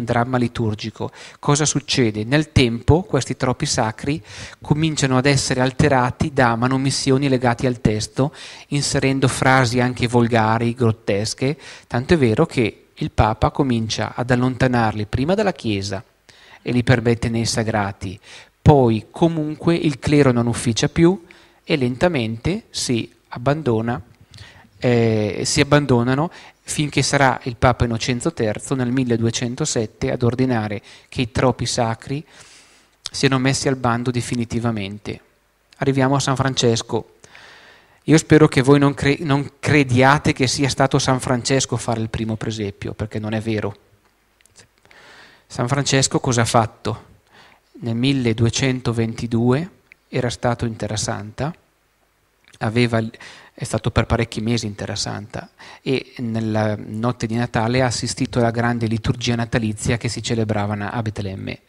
dramma liturgico. Cosa succede? Nel tempo questi troppi sacri cominciano ad essere alterati da manomissioni legate al testo, inserendo frasi anche volgari, grottesche, tanto è vero che il Papa comincia ad allontanarli prima dalla Chiesa e li permette nei sagrati, poi comunque il clero non ufficia più e lentamente si abbandona eh, si abbandonano finché sarà il Papa Innocenzo III nel 1207 ad ordinare che i troppi sacri siano messi al bando definitivamente. Arriviamo a San Francesco. Io spero che voi non, cre- non crediate che sia stato San Francesco a fare il primo presepio, perché non è vero. San Francesco cosa ha fatto? Nel 1222 era stato in Terra Santa, aveva è stato per parecchi mesi interessante e nella notte di Natale ha assistito alla grande liturgia natalizia che si celebrava a Betlemme.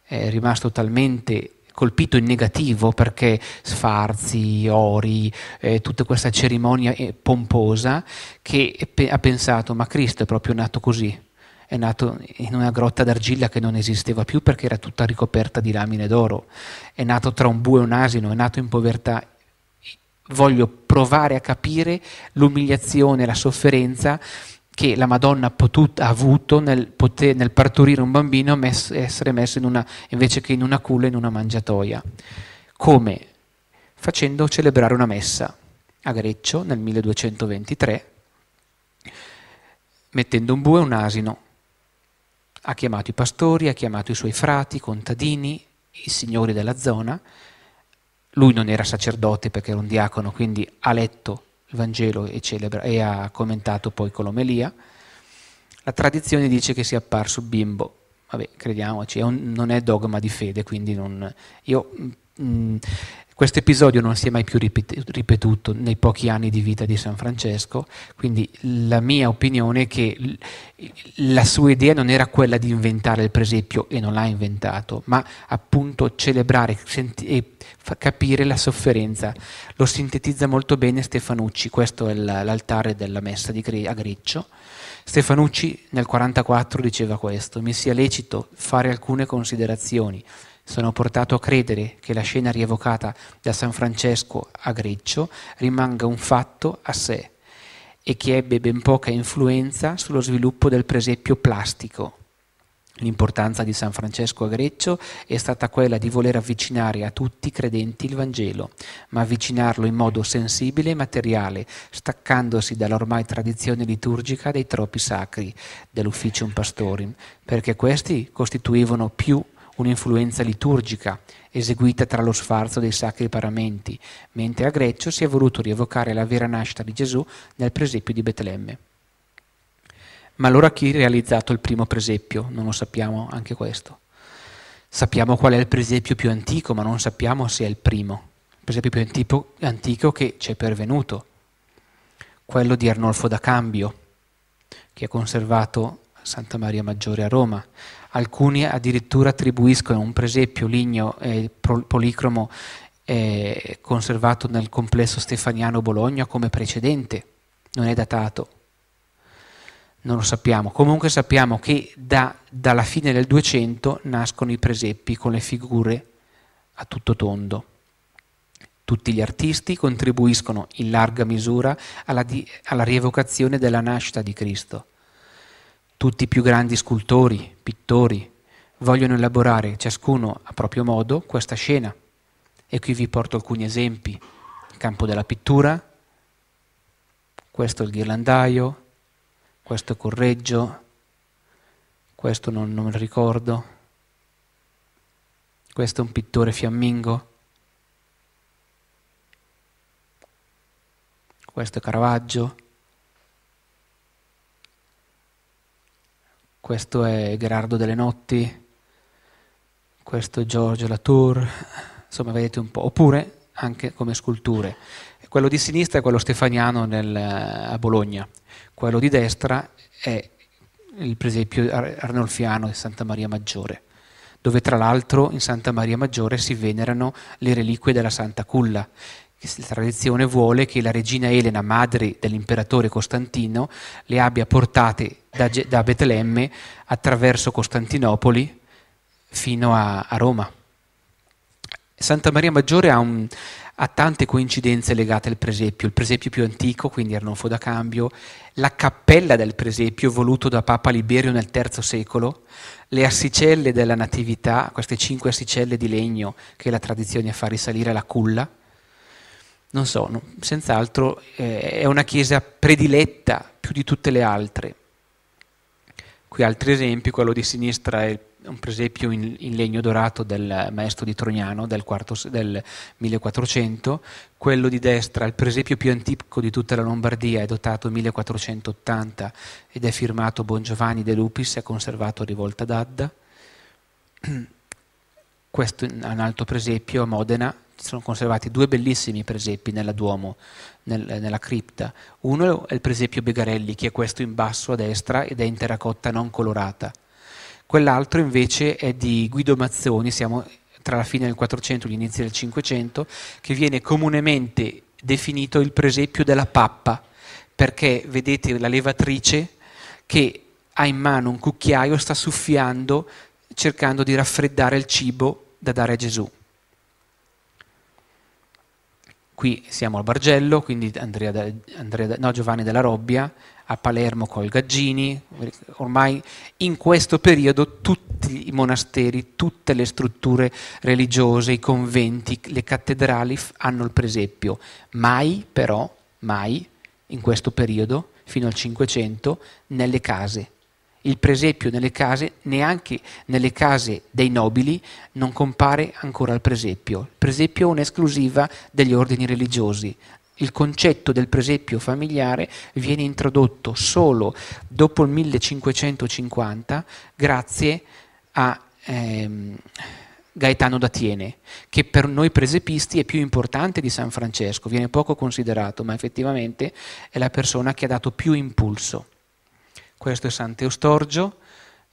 È rimasto talmente colpito in negativo perché sfarzi, ori, eh, tutta questa cerimonia eh, pomposa che ha pensato ma Cristo è proprio nato così, è nato in una grotta d'argilla che non esisteva più perché era tutta ricoperta di lamine d'oro, è nato tra un bue e un asino, è nato in povertà voglio provare a capire l'umiliazione, la sofferenza che la Madonna potut- ha avuto nel, poter, nel, partorire un bambino mess- essere messo in una, invece che in una culla, in una mangiatoia. Come? Facendo celebrare una messa a Greccio nel 1223, mettendo un bue e un asino. Ha chiamato i pastori, ha chiamato i suoi frati, i contadini, i signori della zona, lui non era sacerdote perché era un diacono, quindi ha letto il Vangelo e, celebra, e ha commentato poi con l'omelia. La tradizione dice che sia apparso bimbo. Vabbè, crediamoci, è un, non è dogma di fede, quindi non, io mh, mm, questo episodio non si è mai più ripetuto nei pochi anni di vita di San Francesco, quindi la mia opinione è che la sua idea non era quella di inventare il presepio e non l'ha inventato, ma appunto celebrare e capire la sofferenza. Lo sintetizza molto bene Stefanucci, questo è l'altare della messa a Greccio. Stefanucci nel 1944 diceva questo, mi sia lecito fare alcune considerazioni sono portato a credere che la scena rievocata da San Francesco a Greccio rimanga un fatto a sé e che ebbe ben poca influenza sullo sviluppo del presepio plastico. L'importanza di San Francesco a Greccio è stata quella di voler avvicinare a tutti i credenti il Vangelo, ma avvicinarlo in modo sensibile e materiale, staccandosi dall'ormai tradizione liturgica dei troppi sacri dell'Ufficium Pastorim, perché questi costituivano più un'influenza liturgica eseguita tra lo sfarzo dei sacri paramenti, mentre a Greccio si è voluto rievocare la vera nascita di Gesù nel presepio di Betlemme. Ma allora chi ha realizzato il primo presepio? Non lo sappiamo anche questo. Sappiamo qual è il presepio più antico, ma non sappiamo se è il primo. Il presepio più antico, antico che ci è pervenuto, quello di Arnolfo da Cambio, che è conservato a Santa Maria Maggiore a Roma alcuni addirittura attribuiscono un presepio ligneo eh, policromo eh, conservato nel complesso stefaniano Bologna come precedente, non è datato, non lo sappiamo. Comunque sappiamo che da, dalla fine del 200 nascono i presepi con le figure a tutto tondo. Tutti gli artisti contribuiscono in larga misura alla, di, alla rievocazione della nascita di Cristo. Tutti i più grandi scultori, pittori, vogliono elaborare ciascuno a proprio modo questa scena. E qui vi porto alcuni esempi. Il campo della pittura, questo è il ghirlandaio, questo è correggio, questo non, non ricordo, questo è un pittore fiammingo, questo è Caravaggio. questo è Gerardo Delle Notti, questo è Giorgio Latour, insomma vedete un po', oppure anche come sculture. Quello di sinistra è quello stefaniano nel, a Bologna, quello di destra è il presepio arnolfiano di Santa Maria Maggiore, dove tra l'altro in Santa Maria Maggiore si venerano le reliquie della Santa Culla. La tradizione vuole che la regina Elena, madre dell'imperatore Costantino, le abbia portate da, da Betlemme attraverso Costantinopoli fino a, a Roma. Santa Maria Maggiore ha, un, ha, tante coincidenze legate al presepio, il presepio più antico, quindi Arnolfo da Cambio, la cappella del presepio voluto da Papa Liberio nel III secolo, le assicelle della Natività, queste cinque assicelle di legno che la tradizione fa risalire alla culla, non so, no, senz'altro eh, è una chiesa prediletta più di tutte le altre Qui altri esempi, quello di sinistra è un presepio in, in legno dorato del maestro di Trognano del, quarto, del 1400, quello di destra, il presepio più antico di tutta la Lombardia, è dotato 1480 ed è firmato Bongiovanni De Lupis è conservato a Rivolta d'Adda. Questo è un altro presepio a Modena, sono conservati due bellissimi presepi nella Duomo nel, nella cripta. Uno è il presepio Begarelli, che è questo in basso a destra ed è in terracotta non colorata. Quell'altro invece è di Guido Mazzoni, siamo tra la fine del 400 e gli inizi del 500, che viene comunemente definito il presepio della pappa, perché vedete la levatrice che ha in mano un cucchiaio, sta soffiando cercando di raffreddare il cibo da dare a Gesù. Qui siamo al Bargello, quindi Andrea, Andrea, no, Giovanni della Robbia, a Palermo col Gaggini, ormai in questo periodo tutti i monasteri, tutte le strutture religiose, i conventi, le cattedrali hanno il presepio. Mai però, mai in questo periodo, fino al Cinquecento, nelle case il presepio nelle case, neanche nelle case dei nobili, non compare ancora il presepio. Il presepio è un'esclusiva degli ordini religiosi. Il concetto del presepio familiare viene introdotto solo dopo il 1550 grazie a ehm, Gaetano d'Atiene, che per noi presepisti è più importante di San Francesco, viene poco considerato, ma effettivamente è la persona che ha dato più impulso. Questo è Sant'Eustorgio,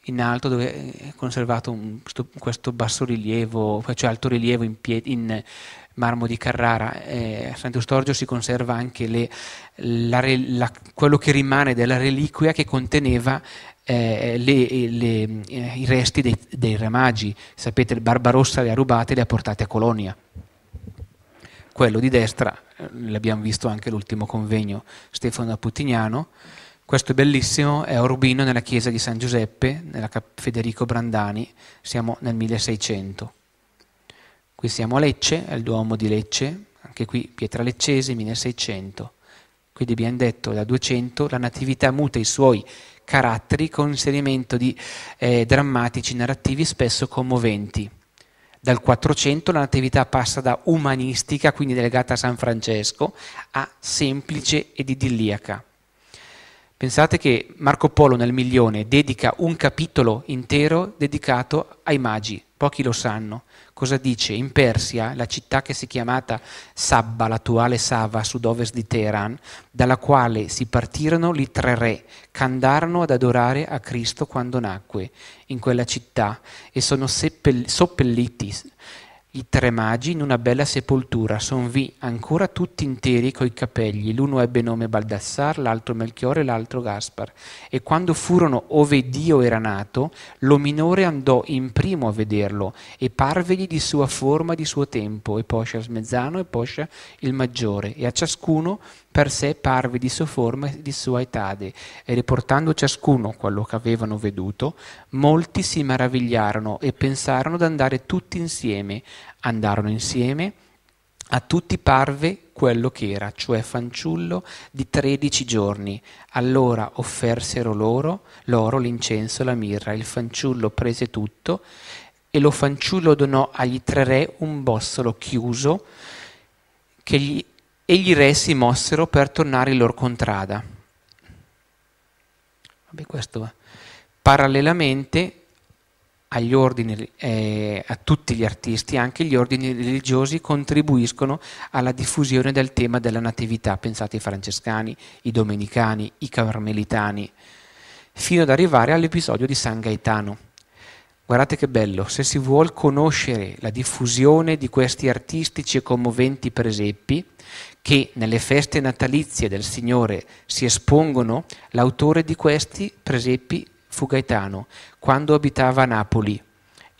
in alto dove è conservato un, questo, questo bassorilievo, cioè altorilievo in, pie, in marmo di Carrara. Eh, a Sant'Eustorgio si conserva anche le, la, la, quello che rimane della reliquia che conteneva eh, le, le, eh, i resti dei, dei, re Sapete, Barbarossa le ha rubate e le ha portate a Colonia. Quello di destra, eh, l'abbiamo visto anche all'ultimo convegno, Stefano Putignano questo è bellissimo, è a Urbino nella chiesa di San Giuseppe, nella Federico Brandani, siamo nel 1600. Qui siamo a Lecce, al Duomo di Lecce, anche qui Pietra Leccese, 1600. Quindi abbiamo detto da 200 la Natività muta i suoi caratteri con inserimento di eh, drammatici narrativi spesso commoventi. Dal 400 la Natività passa da umanistica, quindi delegata a San Francesco, a semplice ed idilliaca. Pensate che Marco Polo nel Milione dedica un capitolo intero dedicato ai magi, pochi lo sanno. Cosa dice? In Persia, la città che si è chiamata Sabba, l'attuale Sava, a sud-ovest di Teheran, dalla quale si partirono i tre re che andarono ad adorare a Cristo quando nacque in quella città e sono seppelliti. I tre magi in una bella sepoltura son vi ancora tutti interi coi capelli, l'uno ebbe nome Baldassar, l'altro Melchiore, l'altro Gaspar. E quando furono ove Dio era nato, lo minore andò in primo a vederlo, e parvegli di sua forma e di suo tempo, e poscia il mezzano e poscia il maggiore, e a ciascuno per sé parve di sua forma e di sua etade, e riportando ciascuno quello che avevano veduto, molti si maravigliarono e pensarono d'andare tutti insieme Andarono insieme, a tutti parve quello che era, cioè fanciullo di tredici giorni. Allora offersero loro l'oro, l'incenso la mirra. Il fanciullo prese tutto e lo fanciullo donò agli tre re un bossolo chiuso che gli, egli re si mossero per tornare in loro contrada. Vabbè, questo va. Parallelamente agli ordini, eh, a tutti gli artisti, anche gli ordini religiosi contribuiscono alla diffusione del tema della natività, pensate ai francescani, i domenicani, i carmelitani, fino ad arrivare all'episodio di San Gaetano. Guardate che bello, se si vuol conoscere la diffusione di questi artistici e commoventi presepi che nelle feste natalizie del Signore si espongono, l'autore di questi presepi fu Gaetano, quando abitava a Napoli.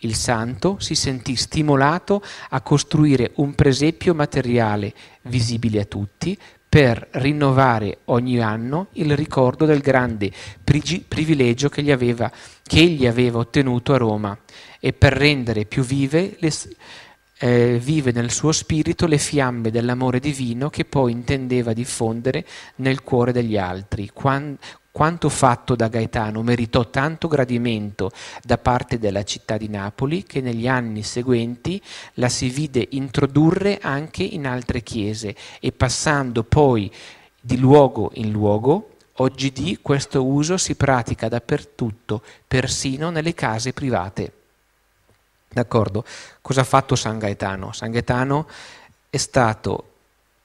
Il santo si sentì stimolato a costruire un presepio materiale visibile a tutti per rinnovare ogni anno il ricordo del grande prigi- privilegio che, aveva, che, egli aveva ottenuto a Roma e per rendere più vive, le, eh, vive nel suo spirito le fiamme dell'amore divino che poi intendeva diffondere nel cuore degli altri, Quando, quanto fatto da Gaetano meritò tanto gradimento da parte della città di Napoli che negli anni seguenti la si vide introdurre anche in altre chiese e passando poi di luogo in luogo, oggidì questo uso si pratica dappertutto, persino nelle case private. D'accordo? Cosa ha fatto San Gaetano? San Gaetano è stato,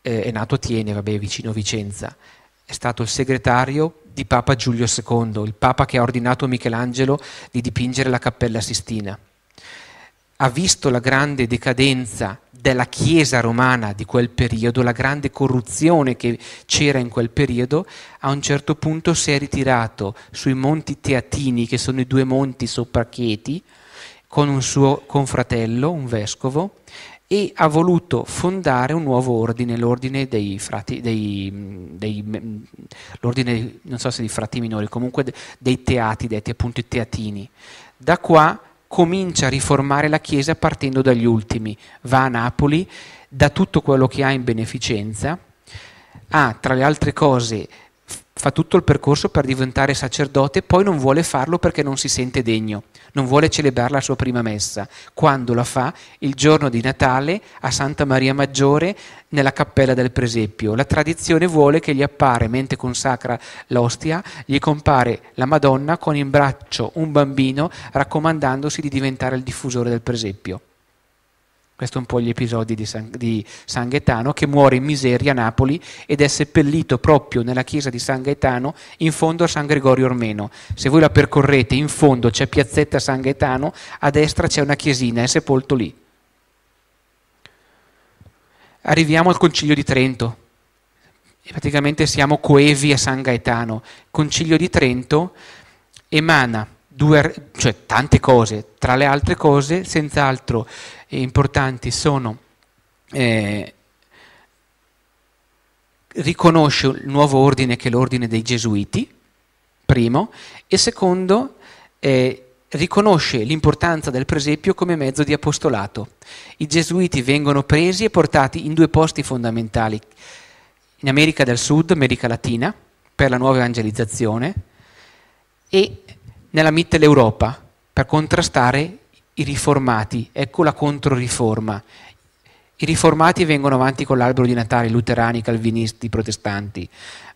eh, è nato a Tiene, vabbè, vicino Vicenza è stato il segretario di Papa Giulio II, il Papa che ha ordinato a Michelangelo di dipingere la Cappella Sistina. Ha visto la grande decadenza della Chiesa romana di quel periodo, la grande corruzione che c'era in quel periodo, a un certo punto si è ritirato sui monti Teatini, che sono i due monti sopra Chieti, con un suo confratello, un vescovo, e ha voluto fondare un nuovo ordine, l'ordine dei frati, dei, dei, l'ordine, non so se di frati minori, comunque dei teati, detti appunto i teatini. Da qua comincia a riformare la Chiesa partendo dagli ultimi, va a Napoli, da tutto quello che ha in beneficenza, ha tra le altre cose fa tutto il percorso per diventare sacerdote, poi non vuole farlo perché non si sente degno, non vuole celebrare la sua prima messa, quando la fa il giorno di Natale a Santa Maria Maggiore nella cappella del presepio. La tradizione vuole che gli appare, mentre consacra l'ostia, gli compare la Madonna con in braccio un bambino raccomandandosi di diventare il diffusore del presepio. Questo è un po' gli episodi di San, di San, Gaetano che muore in miseria a Napoli ed è seppellito proprio nella chiesa di San Gaetano in fondo a San Gregorio Ormeno. Se voi la percorrete in fondo c'è piazzetta San Gaetano, a destra c'è una chiesina, è sepolto lì. Arriviamo al concilio di Trento. praticamente siamo coevi a San Gaetano. Il concilio di Trento emana Due, cioè tante cose, tra le altre cose, senz'altro eh, importanti sono eh, riconosce il nuovo ordine che è l'ordine dei Gesuiti, primo, e secondo eh, riconosce l'importanza del presepio come mezzo di apostolato. I Gesuiti vengono presi e portati in due posti fondamentali, in America del Sud, America Latina, per la nuova evangelizzazione, e nella Mitteleuropa, per contrastare i riformati, ecco la controriforma. I riformati vengono avanti con l'albero di Natale, luterani, calvinisti, protestanti.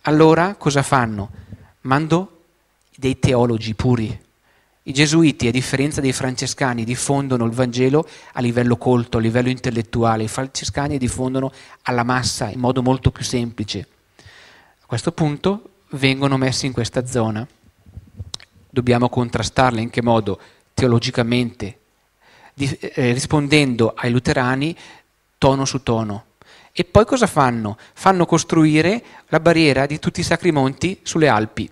Allora cosa fanno? Mando dei teologi puri. I gesuiti, a differenza dei francescani, diffondono il Vangelo a livello colto, a livello intellettuale, i francescani diffondono alla massa in modo molto più semplice. A questo punto vengono messi in questa zona. Dobbiamo contrastarla in che modo? Teologicamente, di, eh, rispondendo ai luterani tono su tono. E poi cosa fanno? Fanno costruire la barriera di tutti i sacri monti sulle Alpi.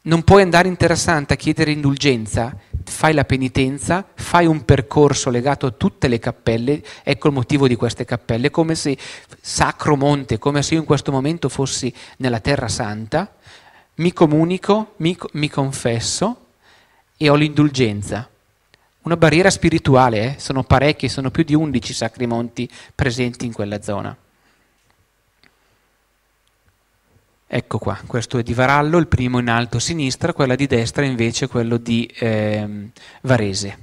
Non puoi andare in Terra Santa a chiedere indulgenza, fai la penitenza, fai un percorso legato a tutte le cappelle, ecco il motivo di queste cappelle, come se sacro monte, come se io in questo momento fossi nella Terra Santa, mi comunico, mi, mi confesso e ho l'indulgenza una barriera spirituale, eh? sono parecchi, sono più di 11 sacri monti presenti in quella zona. Ecco qua, questo è di Varallo, il primo in alto a sinistra, quella di destra invece è quello di eh, Varese.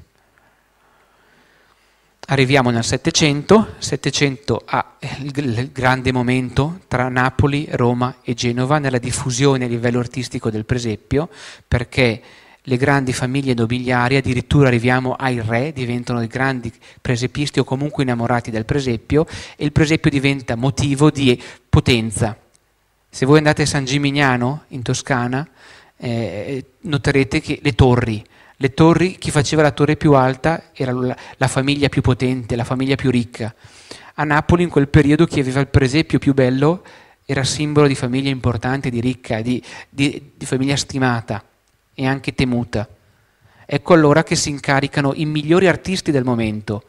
Arriviamo nel 700, 700 ha il grande momento tra Napoli, Roma e Genova nella diffusione a livello artistico del presepio, perché le grandi famiglie nobiliari, addirittura arriviamo ai re, diventano i grandi presepisti o comunque innamorati del presepio e il presepio diventa motivo di potenza. Se voi andate a San Gimignano in Toscana eh, noterete che le torri, le torri, chi faceva la torre più alta era la, la famiglia più potente, la famiglia più ricca. A Napoli in quel periodo chi aveva il presepio più bello era simbolo di famiglia importante, di ricca, di, di, di famiglia stimata e anche temuta. Ecco allora che si incaricano i migliori artisti del momento,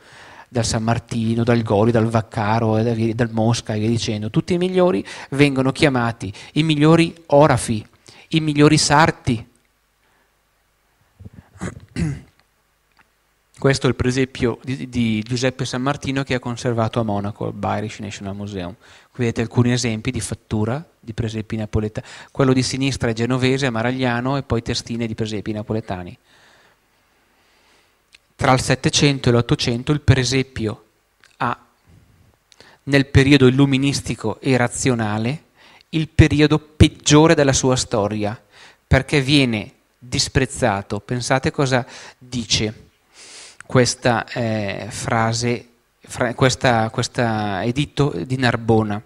dal San Martino, dal Goli, dal Vaccaro, eh, dal Mosca e via dicendo. Tutti i migliori vengono chiamati, i migliori orafi, i migliori sarti. Questo è il presepio di, di Giuseppe San Martino che ha conservato a Monaco, al Bayerish National Museum. Qui vedete alcuni esempi di fattura di presepi napoletani. Quello di sinistra è genovese, maragliano e poi testine di presepi napoletani. Tra il 700 e l'800 il presepio ha nel periodo illuministico e razionale il periodo peggiore della sua storia, perché viene disprezzato. Pensate cosa dice questa eh, frase questo editto di Narbona.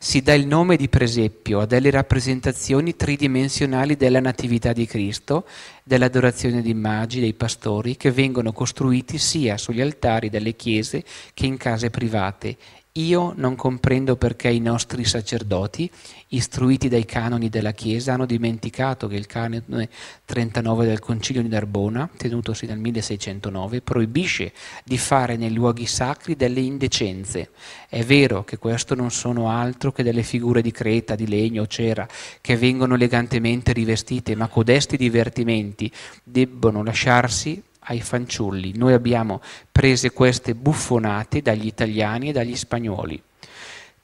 Si dà il nome di presepio a delle rappresentazioni tridimensionali della Natività di Cristo, dell'adorazione di magi, dei pastori, che vengono costruiti sia sugli altari delle chiese che in case private io non comprendo perché i nostri sacerdoti, istruiti dai canoni della Chiesa, hanno dimenticato che il canone 39 del Concilio di Narbona, tenutosi nel 1609, proibisce di fare nei luoghi sacri delle indecenze. È vero che questo non sono altro che delle figure di creta, di legno o cera, che vengono elegantemente rivestite, ma codesti divertimenti debbono lasciarsi ai fanciulli. Noi abbiamo prese queste buffonate dagli italiani e dagli spagnoli.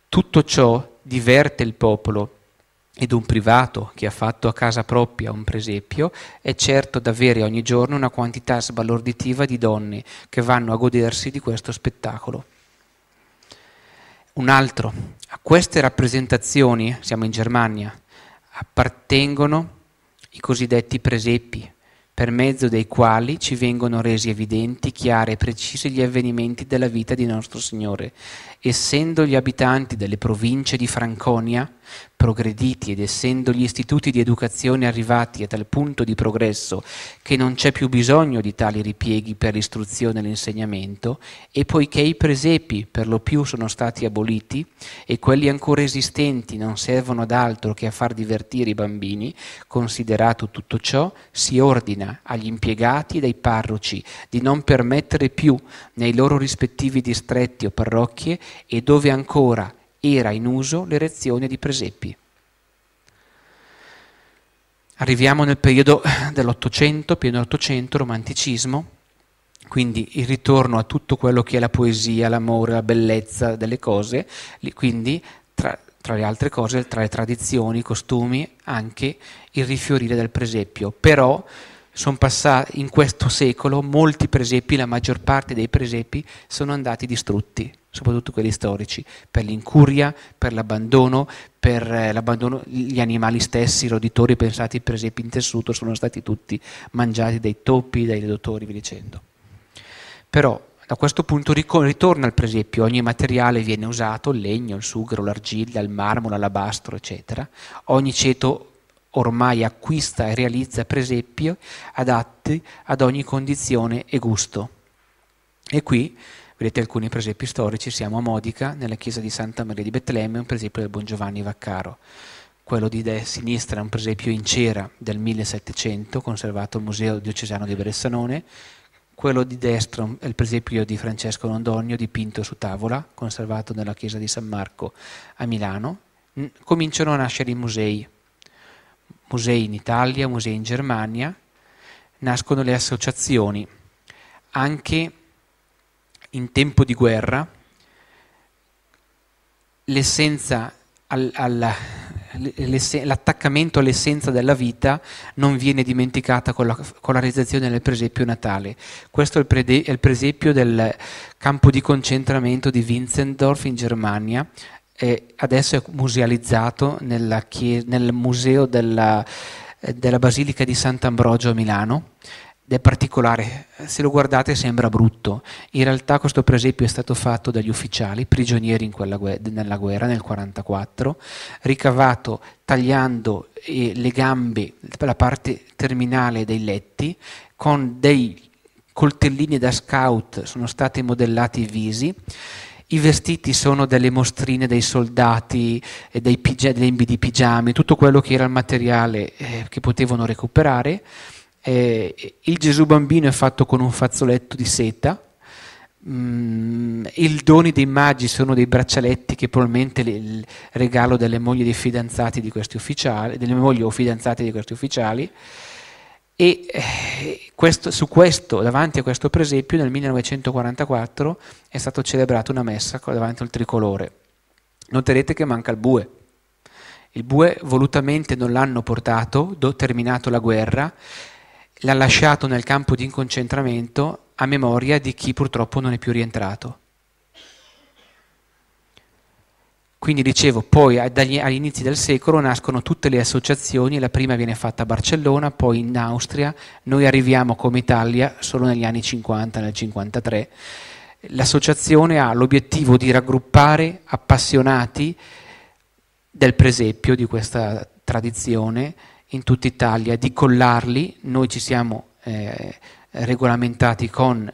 Tutto ciò diverte il popolo ed un privato che ha fatto a casa propria un presepio è certo d'avere ogni giorno una quantità sbalorditiva di donne che vanno a godersi di questo spettacolo. Un altro, a queste rappresentazioni, siamo in Germania, appartengono i cosiddetti presepi, per mezzo dei quali ci vengono resi evidenti, chiari e precisi gli avvenimenti della vita di nostro Signore, essendo gli abitanti delle province di Franconia, progrediti ed essendo gli istituti di educazione arrivati a tal punto di progresso che non c'è più bisogno di tali ripieghi per l'istruzione e l'insegnamento, e poiché i presepi per lo più sono stati aboliti e quelli ancora esistenti non servono ad altro che a far divertire i bambini, considerato tutto ciò, si ordina agli impiegati ed ai parroci di non permettere più nei loro rispettivi distretti o parrocchie e dove ancora era in uso l'erezione di presepi. Arriviamo nel periodo dell'Ottocento, pieno Ottocento, romanticismo, quindi il ritorno a tutto quello che è la poesia, l'amore, la bellezza delle cose, quindi tra, tra, le altre cose, tra le tradizioni, i costumi, anche il rifiorire del presepio. Però sono passati in questo secolo molti presepi, la maggior parte dei presepi sono andati distrutti, soprattutto quelli storici, per l'incuria, per l'abbandono, per eh, l'abbandono, gli animali stessi, i roditori pensati presepi in tessuto, sono stati tutti mangiati dai topi, dai roditori, vi dicendo. Però da questo punto ritorna il presepio, ogni materiale viene usato, il legno, il sughero, l'argilla, il marmo, l'alabastro, eccetera, ogni ceto ormai acquista e realizza presepi adatti ad ogni condizione e gusto. E qui vedete alcuni presepi storici, siamo a Modica, nella chiesa di Santa Maria di Betlemme, un presepio del Buon Giovanni Vaccaro. Quello di sinistra è un presepio in cera del 1700, conservato al Museo Diocesano di Bressanone, quello di destra è il presepio di Francesco Londonio dipinto su tavola, conservato nella chiesa di San Marco a Milano. Cominciano a nascere i musei musei in Italia, musei in Germania, nascono le associazioni. Anche in tempo di guerra l'essenza al, alla, l'attaccamento all'essenza della vita non viene dimenticata con la, con la realizzazione del presepio natale. Questo è il, prede, è il, presepio del campo di concentramento di Winzendorf in Germania e adesso è musealizzato chies- nel museo della, della Basilica di Sant'Ambrogio a Milano ed è particolare, se lo guardate sembra brutto, in realtà questo presepio è stato fatto dagli ufficiali prigionieri gue- nella guerra nel 1944, ricavato tagliando eh, le gambe, la parte terminale dei letti, con dei coltellini da scout sono stati modellati i visi i vestiti sono delle mostrine dei soldati, dei pige, delle di pigiami, tutto quello che era il materiale eh, che potevano recuperare. Eh, il Gesù bambino è fatto con un fazzoletto di seta, Mm, il dono dei magi sono dei braccialetti che probabilmente il regalo delle mogli dei fidanzati di questi ufficiali, delle mogli o fidanzate di questi ufficiali. E eh, questo, su questo, davanti a questo presepio, nel 1944 è stata celebrata una messa davanti al tricolore. Noterete che manca il bue. Il bue volutamente non l'hanno portato, do, terminato la guerra, l'ha lasciato nel campo di concentramento a memoria di chi purtroppo non è più rientrato. Quindi dicevo, poi agli inizi del secolo nascono tutte le associazioni, la prima viene fatta a Barcellona, poi in Austria, noi arriviamo come Italia solo negli anni 50, nel 53. L'associazione ha l'obiettivo di raggruppare appassionati del presepio, di questa tradizione, in tutta Italia, di collarli, noi ci siamo eh, regolamentati con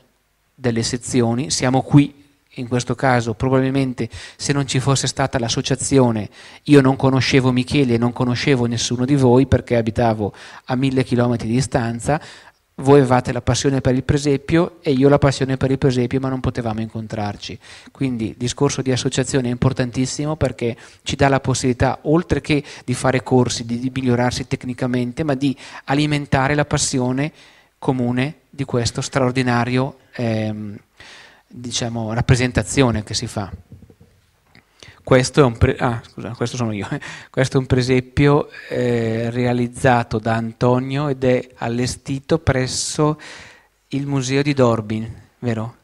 delle sezioni, siamo qui in questo caso probabilmente se non ci fosse stata l'associazione io non conoscevo Michele e non conoscevo nessuno di voi perché abitavo a mille chilometri di distanza, voi avevate la passione per il presepio e io la passione per il presepio, ma non potevamo incontrarci. Quindi il discorso di associazione è importantissimo perché ci dà la possibilità, oltre che di fare corsi, di, di migliorarsi tecnicamente, ma di alimentare la passione comune di questo straordinario. Ehm, diciamo, rappresentazione che si fa. Questo è un, pre- ah, scusa, questo sono io. Questo è un presepio eh, realizzato da Antonio ed è allestito presso il museo di Dorbin, vero?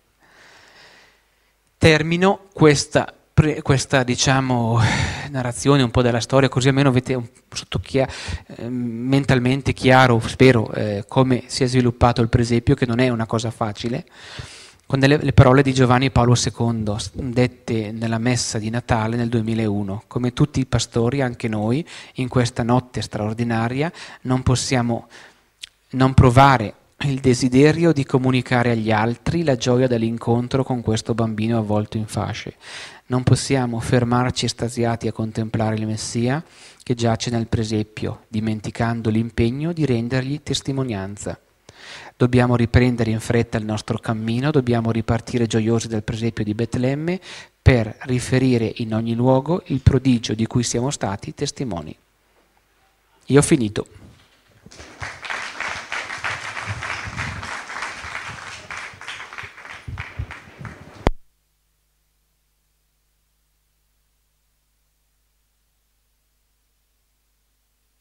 Termino questa, pre- questa diciamo, narrazione un po' della storia, così almeno avete chi- ehm, mentalmente chiaro, spero, eh, come si è sviluppato il presepio, che non è una cosa facile con delle, le parole di Giovanni Paolo II, dette nella messa di Natale nel 2001. Come tutti i pastori, anche noi, in questa notte straordinaria, non possiamo non provare il desiderio di comunicare agli altri la gioia dell'incontro con questo bambino avvolto in fasce. Non possiamo fermarci estasiati a contemplare il Messia che giace nel presepio, dimenticando l'impegno di rendergli testimonianza. Dobbiamo riprendere in fretta il nostro cammino, dobbiamo ripartire gioiosi dal presepio di Betlemme per riferire in ogni luogo il prodigio di cui siamo stati testimoni. Io ho finito.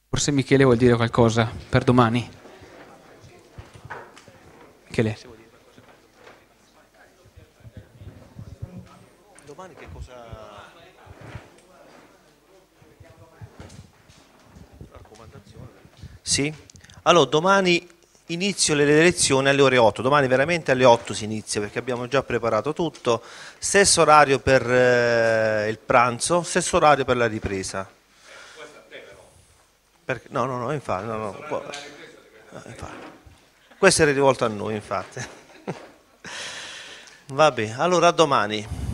Forse Michele vuol dire qualcosa per domani. Michele. Domani che cosa... Raccomandazione. Sì, allora domani inizio le lezioni alle ore 8, domani veramente alle 8 si inizia perché abbiamo già preparato tutto, stesso orario per eh, il pranzo, stesso orario per la ripresa. Eh, per te, no, no, no, infatti, no, no. Ah, infatti. Questo era rivolto a noi, infatti. Va bene, allora a domani.